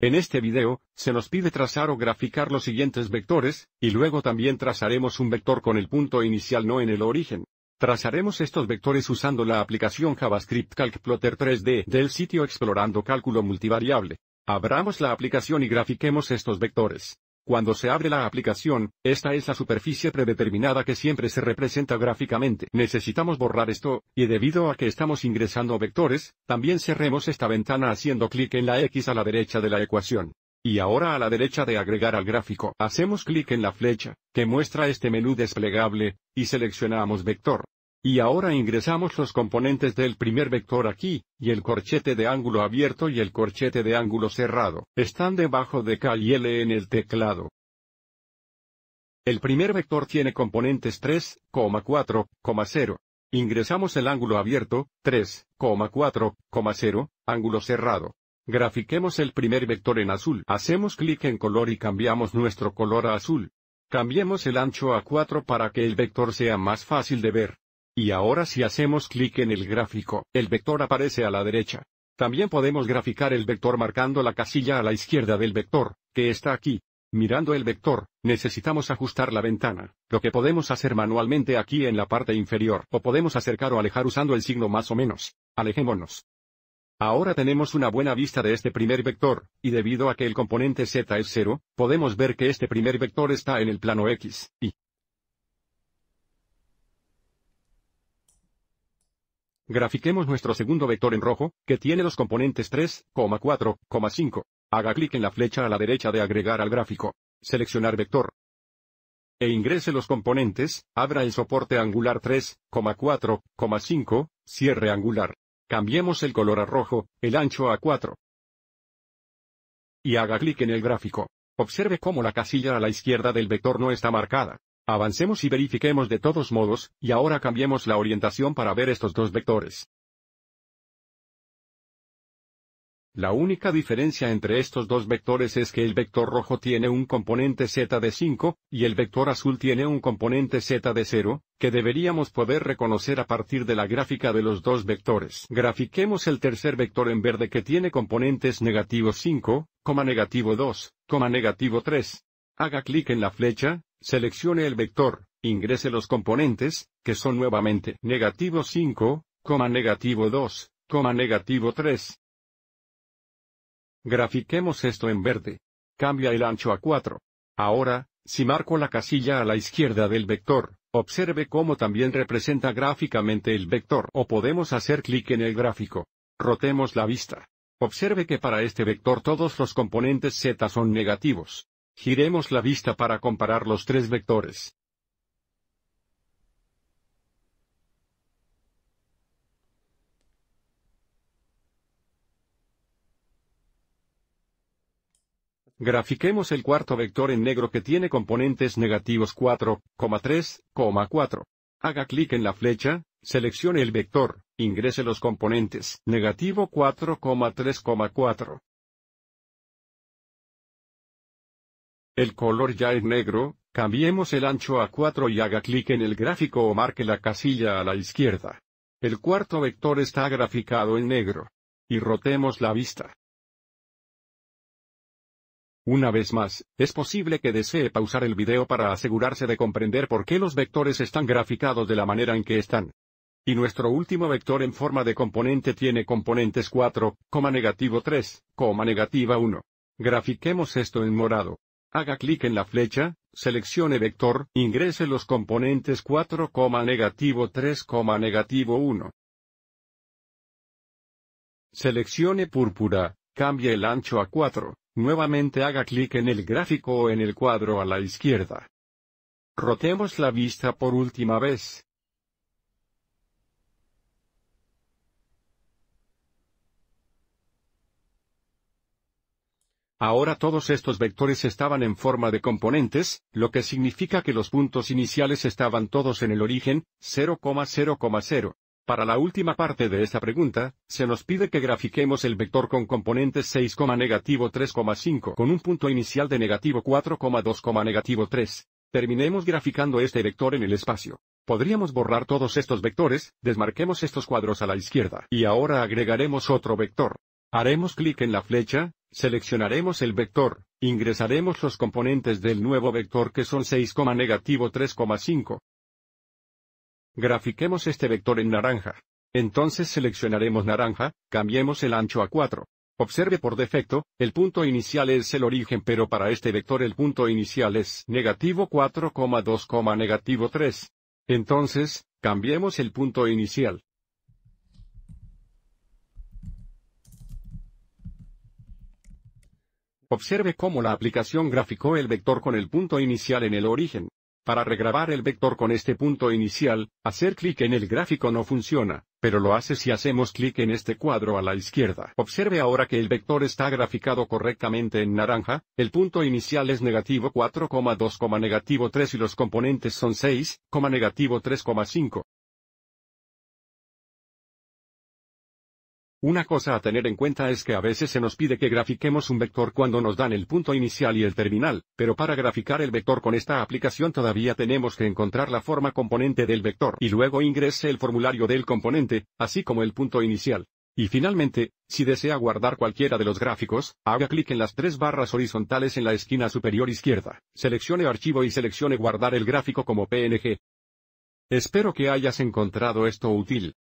En este video, se nos pide trazar o graficar los siguientes vectores, y luego también trazaremos un vector con el punto inicial no en el origen. Trazaremos estos vectores usando la aplicación JavaScript CalcPlotter 3D del sitio Explorando Cálculo Multivariable. Abramos la aplicación y grafiquemos estos vectores. Cuando se abre la aplicación, esta es la superficie predeterminada que siempre se representa gráficamente. Necesitamos borrar esto, y debido a que estamos ingresando vectores, también cerremos esta ventana haciendo clic en la X a la derecha de la ecuación. Y ahora a la derecha de agregar al gráfico, hacemos clic en la flecha, que muestra este menú desplegable, y seleccionamos vector. Y ahora ingresamos los componentes del primer vector aquí, y el corchete de ángulo abierto y el corchete de ángulo cerrado están debajo de K y L en el teclado. El primer vector tiene componentes 3, Ingresamos el ángulo abierto, 3, ángulo cerrado. Grafiquemos el primer vector en azul. Hacemos clic en color y cambiamos nuestro color a azul. Cambiemos el ancho a 4 para que el vector sea más fácil de ver. Y ahora si hacemos clic en el gráfico, el vector aparece a la derecha. También podemos graficar el vector marcando la casilla a la izquierda del vector, que está aquí. Mirando el vector, necesitamos ajustar la ventana, lo que podemos hacer manualmente aquí en la parte inferior, o podemos acercar o alejar usando el signo más o menos. Alejémonos. Ahora tenemos una buena vista de este primer vector, y debido a que el componente z es 0, podemos ver que este primer vector está en el plano x, y Grafiquemos nuestro segundo vector en rojo, que tiene los componentes 3,4,5. Haga clic en la flecha a la derecha de agregar al gráfico. Seleccionar vector. E ingrese los componentes, abra el soporte angular 3,4,5, cierre angular. Cambiemos el color a rojo, el ancho a 4. Y haga clic en el gráfico. Observe cómo la casilla a la izquierda del vector no está marcada. Avancemos y verifiquemos de todos modos, y ahora cambiemos la orientación para ver estos dos vectores. La única diferencia entre estos dos vectores es que el vector rojo tiene un componente z de 5, y el vector azul tiene un componente z de 0, que deberíamos poder reconocer a partir de la gráfica de los dos vectores. Grafiquemos el tercer vector en verde que tiene componentes negativo 5, negativo 2, negativo 3. Haga clic en la flecha, Seleccione el vector, ingrese los componentes, que son nuevamente negativo 5, negativo 2, negativo 3. Grafiquemos esto en verde. Cambia el ancho a 4. Ahora, si marco la casilla a la izquierda del vector, observe cómo también representa gráficamente el vector o podemos hacer clic en el gráfico. Rotemos la vista. Observe que para este vector todos los componentes z son negativos. Giremos la vista para comparar los tres vectores. Grafiquemos el cuarto vector en negro que tiene componentes negativos 4,3,4. Haga clic en la flecha, seleccione el vector, ingrese los componentes negativo 4,3,4. El color ya es negro, cambiemos el ancho a 4 y haga clic en el gráfico o marque la casilla a la izquierda. El cuarto vector está graficado en negro. Y rotemos la vista. Una vez más, es posible que desee pausar el video para asegurarse de comprender por qué los vectores están graficados de la manera en que están. Y nuestro último vector en forma de componente tiene componentes 4, negativo 3, negativa 1. Grafiquemos esto en morado. Haga clic en la flecha, seleccione vector, ingrese los componentes 4, negativo 3, negativo 1. Seleccione púrpura, cambie el ancho a 4, nuevamente haga clic en el gráfico o en el cuadro a la izquierda. Rotemos la vista por última vez. Ahora todos estos vectores estaban en forma de componentes, lo que significa que los puntos iniciales estaban todos en el origen, 0,0,0. Para la última parte de esta pregunta, se nos pide que grafiquemos el vector con componentes 6, negativo 3,5 con un punto inicial de negativo 4,2, negativo 3. Terminemos graficando este vector en el espacio. Podríamos borrar todos estos vectores, desmarquemos estos cuadros a la izquierda y ahora agregaremos otro vector. Haremos clic en la flecha, Seleccionaremos el vector, ingresaremos los componentes del nuevo vector que son 6, negativo 3,5. Grafiquemos este vector en naranja. Entonces seleccionaremos naranja, cambiemos el ancho a 4. Observe por defecto, el punto inicial es el origen pero para este vector el punto inicial es negativo 4,2, negativo 3. Entonces, cambiemos el punto inicial. Observe cómo la aplicación graficó el vector con el punto inicial en el origen. Para regrabar el vector con este punto inicial, hacer clic en el gráfico no funciona, pero lo hace si hacemos clic en este cuadro a la izquierda. Observe ahora que el vector está graficado correctamente en naranja, el punto inicial es negativo 4,2, negativo 3 y los componentes son 6, negativo 3,5. Una cosa a tener en cuenta es que a veces se nos pide que grafiquemos un vector cuando nos dan el punto inicial y el terminal, pero para graficar el vector con esta aplicación todavía tenemos que encontrar la forma componente del vector y luego ingrese el formulario del componente, así como el punto inicial. Y finalmente, si desea guardar cualquiera de los gráficos, haga clic en las tres barras horizontales en la esquina superior izquierda, seleccione archivo y seleccione guardar el gráfico como PNG. Espero que hayas encontrado esto útil.